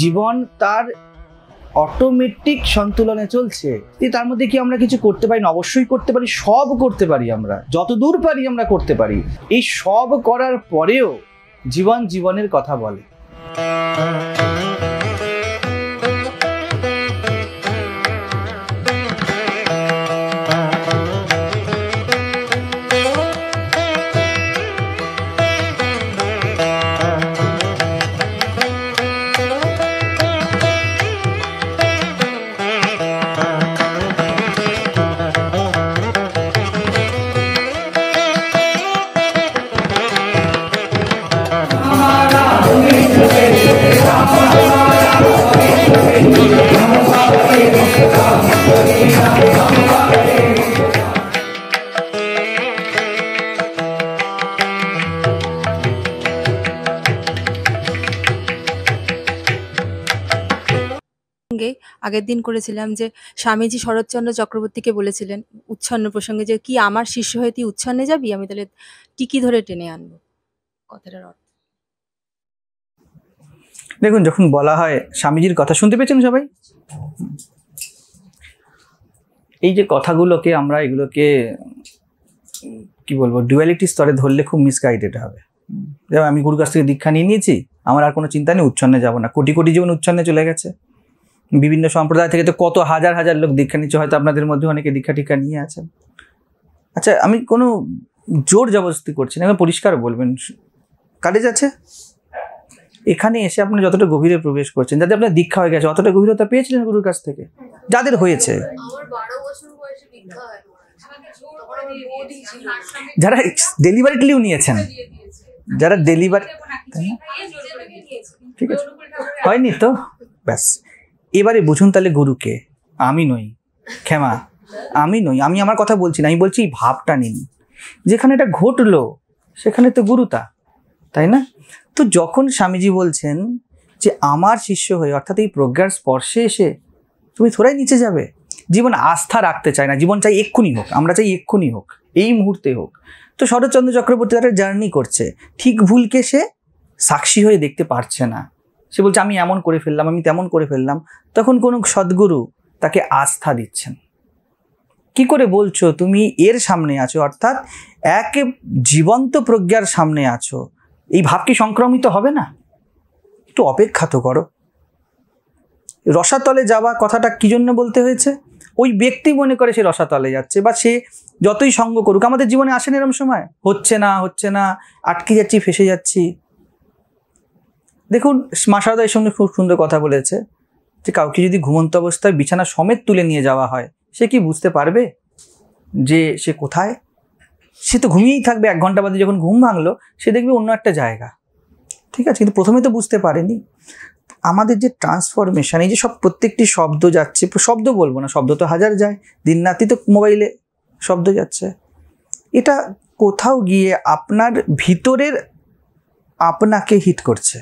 জীবন তার অটোমেটিক সন্তুলনে চলছে তার মধ্যে কি আমরা কিছু করতে পারি না অবশ্যই করতে পারি সব করতে পারি আমরা যতদূর পারি আমরা করতে পারি এই সব করার পরেও জীবন জীবনের কথা বলে আগের দিন করেছিলাম যে স্বামীজি শরৎচন্দ্র চক্রবর্তীকে বলেছিলেন উচ্ছন্ন প্রসঙ্গে যে কি আমার শিষ্য হয়ে তুই উচ্ছন্নে যাবি আমি তাহলে টিকি ধরে টেনে আনবো কথাটার অর্থ দেখুন যখন বলা হয় স্বামীজির কথা শুনতে পেয়েছেন সবাই এই যে কথাগুলোকে আমরা এগুলোকে কি বলবো ডুয়ালিটি স্তরে ধরলে খুব মিসগাইডেড হবে যেমন আমি গুরু কাছ থেকে দীক্ষা নিয়ে নিয়েছি আমার আর কোনো চিন্তা নেই উচ্ছন্নে যাবো না কোটি কোটি জীবন উচ্ছন্নে চলে গেছে বিভিন্ন সম্প্রদায় থেকে তো কত হাজার হাজার লোক দীক্ষা নিচ্ছে হয়তো আপনাদের মধ্যে অনেকে দীক্ষা টিক্ষা নিয়ে আছেন আচ্ছা আমি কোনো জোর জবরদস্তি করছি না আমি পরিষ্কার বলবেন কালেজ আছে এখানে এসে আপনি যতটা গভীরে প্রবেশ করছেন যাদের আপনার দীক্ষা হয়ে গেছে অতটা গভীরতা পেয়েছিলেন গুরুর কাছ থেকে যাদের হয়েছে যারা ডেলিভারিটলিও নিয়েছেন যারা ডেলিভারি ঠিক আছে হয়নি তো ব্যাস এবারে বুঝুন তাহলে গুরুকে আমি নই ক্ষমা আমি নই আমি আমার কথা বলছি না আমি বলছি ভাবটা নিন যেখানে এটা ঘটলো সেখানে তো গুরুতা তাই না তো যখন স্বামীজি বলছেন যে আমার শিষ্য হয়ে অর্থাৎ এই প্রজ্ঞার স্পর্শে এসে তুমি থোড়াই নিচে যাবে জীবন আস্থা রাখতে চায় না জীবন চাই এক্ষুনি হোক আমরা চাই এক্ষুনি হোক এই মুহূর্তে হোক তো শরৎচন্দ্র চক্রবর্তী তার জার্নি করছে ঠিক ভুলকে সে সাক্ষী হয়ে দেখতে পারছে না সে বলছে আমি এমন করে ফেললাম আমি তেমন করে ফেললাম তখন কোনো সদ্গুরু তাকে আস্থা দিচ্ছেন কি করে বলছো তুমি এর সামনে আছো অর্থাৎ এক জীবন্ত প্রজ্ঞার সামনে আছো এই ভাব কি সংক্রমিত হবে না একটু অপেক্ষা তো করো রসাতলে যাওয়া কথাটা কী জন্য বলতে হয়েছে ওই ব্যক্তি মনে করে সে রসাতলে যাচ্ছে বা সে যতই সঙ্গ করুক আমাদের জীবনে আসেন এরম সময় হচ্ছে না হচ্ছে না আটকে যাচ্ছি ফেসে যাচ্ছি দেখুন এর সঙ্গে খুব সুন্দর কথা বলেছে যে কাউকে যদি ঘুমন্ত অবস্থায় বিছানা সমেত তুলে নিয়ে যাওয়া হয় সে কি বুঝতে পারবে যে সে কোথায় সে তো ঘুমিয়েই থাকবে এক ঘন্টা বাদে যখন ঘুম ভাঙলো সে দেখবে অন্য একটা জায়গা ঠিক আছে কিন্তু প্রথমে তো বুঝতে পারেনি আমাদের যে ট্রান্সফরমেশান এই যে সব প্রত্যেকটি শব্দ যাচ্ছে শব্দ বলবো না শব্দ তো হাজার যায় দিন রাতি তো মোবাইলে শব্দ যাচ্ছে এটা কোথাও গিয়ে আপনার ভিতরের আপনাকে হিট করছে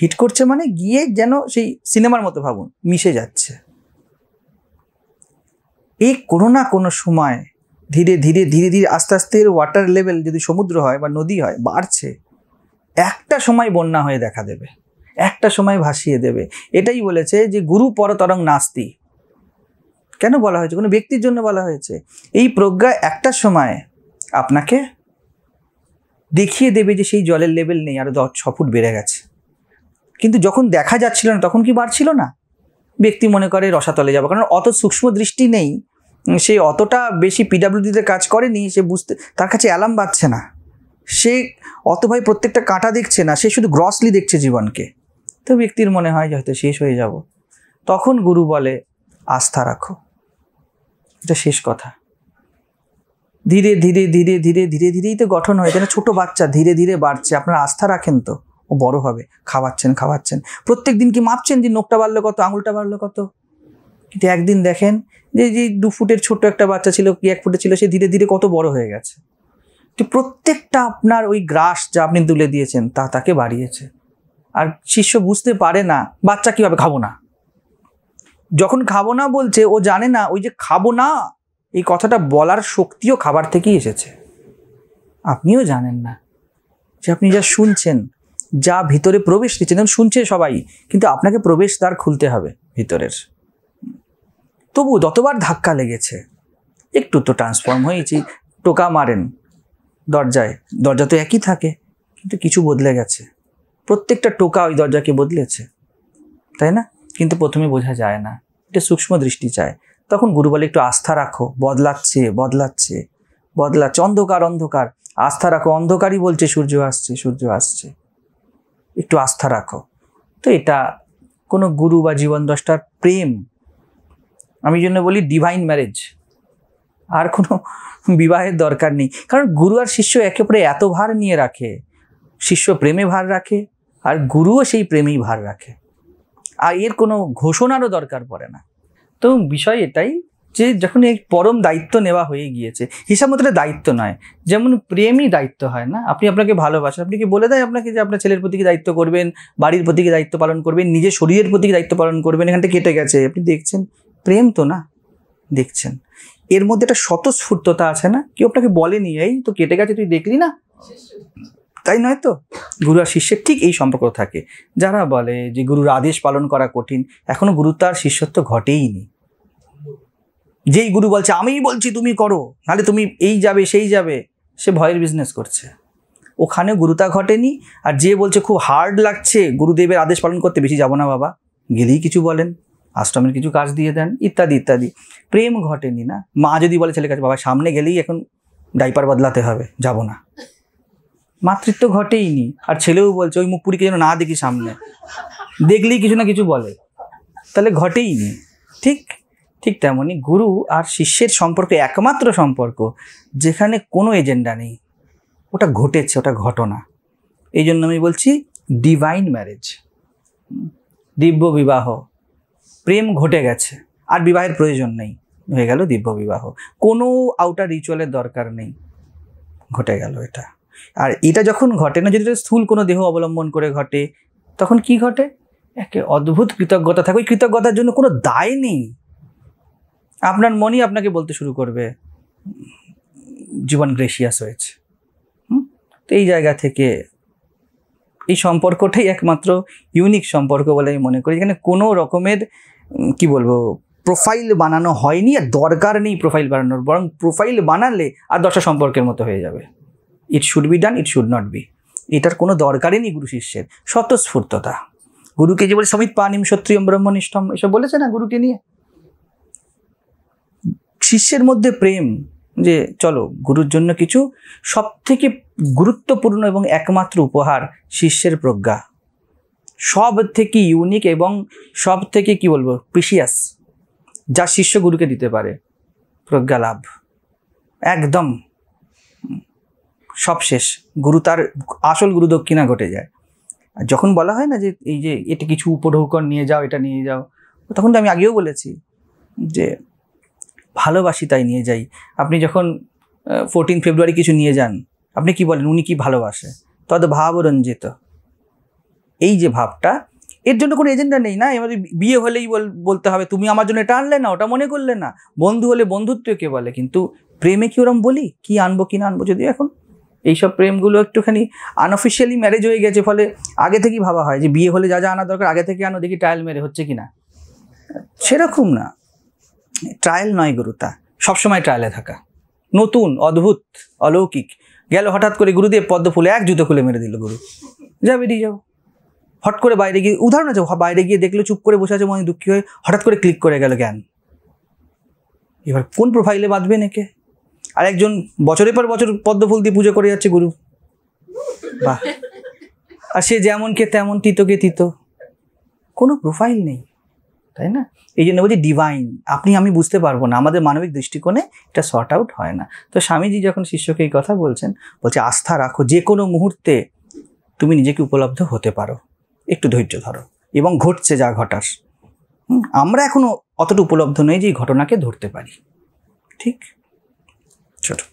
হিট করছে মানে গিয়ে যেন সেই সিনেমার মতো ভাবুন মিশে যাচ্ছে এই কোনো না কোনো সময় ধীরে ধীরে ধীরে ধীরে আস্তে আস্তে ওয়াটার লেভেল যদি সমুদ্র হয় বা নদী হয় বাড়ছে একটা সময় বন্যা হয়ে দেখা দেবে একটা সময় ভাসিয়ে দেবে এটাই বলেছে যে গুরু পরতরং নাস্তি কেন বলা হয়েছে কোনো ব্যক্তির জন্য বলা হয়েছে এই প্রজ্ঞা একটা সময় আপনাকে দেখিয়ে দেবে যে সেই জলের লেভেল নেই আরও দশ ছ ফুট বেড়ে গেছে কিন্তু যখন দেখা যাচ্ছিল না তখন কি বাড়ছিল না ব্যক্তি মনে করে রসাতলে যাবো কারণ অত সূক্ষ্ম দৃষ্টি নেই সে অতটা বেশি পিডাব্লিউডিতে কাজ করেনি সে বুঝতে তার কাছে অ্যালার্ম বাজছে না সে অত ভাই প্রত্যেকটা কাঁটা দেখছে না সে শুধু গ্রসলি দেখছে জীবনকে তো ব্যক্তির মনে হয় যে হয়তো শেষ হয়ে যাব তখন গুরু বলে আস্থা রাখো এটা শেষ কথা ধীরে ধীরে ধীরে ধীরে ধীরে ধীরেই তো গঠন হয় যেন ছোটো বাচ্চা ধীরে ধীরে বাড়ছে আপনারা আস্থা রাখেন তো ও বড় হবে খাওয়াচ্ছেন খাওয়াচ্ছেন প্রত্যেক দিন কি মাপছেন যে নোখটা বাড়লো কত আঙুলটা বাড়লো কত কিন্তু একদিন দেখেন যে যে দু ফুটের ছোট্ট একটা বাচ্চা ছিল কি এক ফুটে ছিল সে ধীরে ধীরে কত বড় হয়ে গেছে তো প্রত্যেকটা আপনার ওই গ্রাস যা আপনি তুলে দিয়েছেন তা তাকে বাড়িয়েছে আর শিষ্য বুঝতে পারে না বাচ্চা কীভাবে খাবো না যখন খাবো না বলছে ও জানে না ওই যে খাবো না এই কথাটা বলার শক্তিও খাবার থেকেই এসেছে আপনিও জানেন না যে আপনি যা শুনছেন যা ভিতরে প্রবেশ দিচ্ছেন শুনছে সবাই কিন্তু আপনাকে প্রবেশ দ্বার খুলতে হবে ভিতরের তবু যতবার ধাক্কা লেগেছে একটু তো ট্রান্সফর্ম হয়েছি টোকা মারেন দরজায় দরজা তো একই থাকে কিন্তু কিছু বদলে গেছে প্রত্যেকটা টোকা ওই দরজাকে বদলেছে তাই না কিন্তু প্রথমে বোঝা যায় না এটা সূক্ষ্ম দৃষ্টি চায় তখন গুরু বলে একটু আস্থা রাখো বদলাচ্ছে বদলাচ্ছে বদলাচ্ছে অন্ধকার অন্ধকার আস্থা রাখো অন্ধকারই বলছে সূর্য আসছে সূর্য আসছে একটু আস্থা রাখো তো এটা কোনো গুরু বা জীবন দ্রষ্টার প্রেম আমি জন্য বলি ডিভাইন ম্যারেজ আর কোনো বিবাহের দরকার নেই কারণ গুরু আর শিষ্য একে অপরে এত ভার নিয়ে রাখে শিষ্য প্রেমে ভার রাখে আর গুরুও সেই প্রেমেই ভার রাখে আর এর কোনো ঘোষণারও দরকার পড়ে না তো বিষয় এটাই যে যখন এই পরম দায়িত্ব নেওয়া হয়ে গিয়েছে হিসাব মতো দায়িত্ব নয় যেমন প্রেমই দায়িত্ব হয় না আপনি আপনাকে ভালোবাসেন আপনি কি বলে দেয় আপনাকে যে আপনার ছেলের প্রতি দায়িত্ব করবেন বাড়ির প্রতি দায়িত্ব পালন করবেন নিজের শরীরের প্রতি দায়িত্ব পালন করবেন এখানটা কেটে গেছে আপনি দেখছেন প্রেম তো না দেখছেন এর মধ্যে একটা স্বতঃস্ফূর্ততা আছে না কেউ আপনাকে বলেনি এই তো কেটে গেছে তুই দেখলি না তাই নয় তো গুরু আর শিষ্যের ঠিক এই সম্পর্ক থাকে যারা বলে যে গুরুর আদেশ পালন করা কঠিন এখনো গুরু তার শিষ্যত্ব ঘটেইনি যেই গুরু বলছে আমিই বলছি তুমি করো নাহলে তুমি এই যাবে সেই যাবে সে ভয়ের বিজনেস করছে ওখানে গুরুতা ঘটেনি আর যে বলছে খুব হার্ড লাগছে গুরুদেবের আদেশ পালন করতে বেশি যাবো না বাবা গেলেই কিছু বলেন আশ্রমের কিছু কাজ দিয়ে দেন ইত্যাদি ইত্যাদি প্রেম ঘটেনি না মা যদি বলে ছেলে কাছে বাবা সামনে গেলেই এখন ডাইপার বদলাতে হবে যাব না মাতৃত্ব ঘটেইনি আর ছেলেও বলছে ওই মুখপুরিকে যেন না দেখি সামনে দেখলেই কিছু না কিছু বলে তাহলে ঘটেইনি ঠিক ঠিক তেমনই গুরু আর শিষ্যের সম্পর্ক একমাত্র সম্পর্ক যেখানে কোনো এজেন্ডা নেই ওটা ঘটেছে ওটা ঘটনা এই জন্য আমি বলছি ডিভাইন ম্যারেজ দিব্য বিবাহ প্রেম ঘটে গেছে আর বিবাহের প্রয়োজন নেই হয়ে গেল দিব্য বিবাহ কোনো আউটার রিচুয়ালের দরকার নেই ঘটে গেল এটা আর এটা যখন ঘটে না যদি স্থূল কোনো দেহ অবলম্বন করে ঘটে তখন কি ঘটে একে অদ্ভুত কৃতজ্ঞতা থাকে ওই কৃতজ্ঞতার জন্য কোনো দায় নেই আপনার মনই আপনাকে বলতে শুরু করবে জীবন গ্রেসিয়াস হয়েছে তো এই জায়গা থেকে এই সম্পর্কটাই একমাত্র ইউনিক সম্পর্ক বলে আমি মনে করি এখানে কোনো রকমের কি বলবো প্রোফাইল বানানো হয়নি আর দরকার নেই প্রোফাইল বানানোর বরং প্রোফাইল বানালে আর দশটা সম্পর্কের মতো হয়ে যাবে it should be done it should not be এটার কোনো দরকারই নেই গুরু শিষ্যের স্বতঃস্ফূর্ততা গুরুকে যে বলে সমিত পানিম সত্রিয়ম ব্রহ্মনিষ্ঠম এসব বলেছে না গুরুকে নিয়ে শিষ্যের মধ্যে প্রেম যে চলো গুরুর জন্য কিছু সবথেকে গুরুত্বপূর্ণ এবং একমাত্র উপহার শিষ্যের প্রজ্ঞা সব থেকে ইউনিক এবং সব থেকে কি বলবো প্রিসিয়াস যা শিষ্য গুরুকে দিতে পারে প্রজ্ঞা লাভ একদম সব শেষ গুরু তার আসল গুরু দক্ষিণা ঘটে যায় আর যখন বলা হয় না যে এই যে এটা কিছু উপঢৌকর নিয়ে যাও এটা নিয়ে যাও তখন তো আমি আগেও বলেছি যে ভালোবাসি তাই নিয়ে যাই আপনি যখন ফোরটিন ফেব্রুয়ারি কিছু নিয়ে যান আপনি কি বলেন উনি কি ভালোবাসে তদ ভাবরঞ্জিত এই যে ভাবটা এর জন্য কোনো এজেন্ডা নেই না এবার বিয়ে হলেই বলতে হবে তুমি আমার জন্য এটা আনলে না ওটা মনে করলে না বন্ধু হলে বন্ধুত্বকে বলে কিন্তু প্রেমে কি ওরম বলি কি আনবো কি না আনবো যদি এখন এইসব প্রেমগুলো একটুখানি আনঅফিসিয়ালি ম্যারেজ হয়ে গেছে ফলে আগে থেকেই ভাবা হয় যে বিয়ে হলে যা যা আনা দরকার আগে থেকে আনো দেখি টায়াল মেরে হচ্ছে কি না সেরকম না ট্রায়াল নয় গুরুতা সবসময় ট্রায়ালে থাকা নতুন অদ্ভুত অলৌকিক গেল হঠাৎ করে গুরুদেব পদ্ম ফুলে এক জুতো খুলে মেরে দিল গুরু যা বেরিয়ে যাও হট করে বাইরে গিয়ে উদাহরণ আছে বাইরে গিয়ে দেখলো চুপ করে বসে আছে মনে দুঃখী হয়ে হঠাৎ করে ক্লিক করে গেল জ্ঞান এবার কোন প্রোফাইলে বাঁধবেন একে আর একজন বছরের পর বছর পদ্মফুল দিয়ে পুজো করে যাচ্ছে গুরু বাহ আর সে যেমন কে তেমন কে তিত কোনো প্রোফাইল নেই তাই না এই জন্য বলছি ডিভাইন আপনি আমি বুঝতে পারবো না আমাদের মানবিক দৃষ্টিকোণে এটা শর্ট আউট হয় না তো স্বামীজি যখন শিষ্যকে এই কথা বলছেন বলছে আস্থা রাখো যে কোনো মুহূর্তে তুমি নিজেকে উপলব্ধ হতে পারো একটু ধৈর্য ধরো এবং ঘটছে যা ঘটার আমরা এখনও অতটা উপলব্ধ নই যে এই ঘটনাকে ধরতে পারি ঠিক ছোটো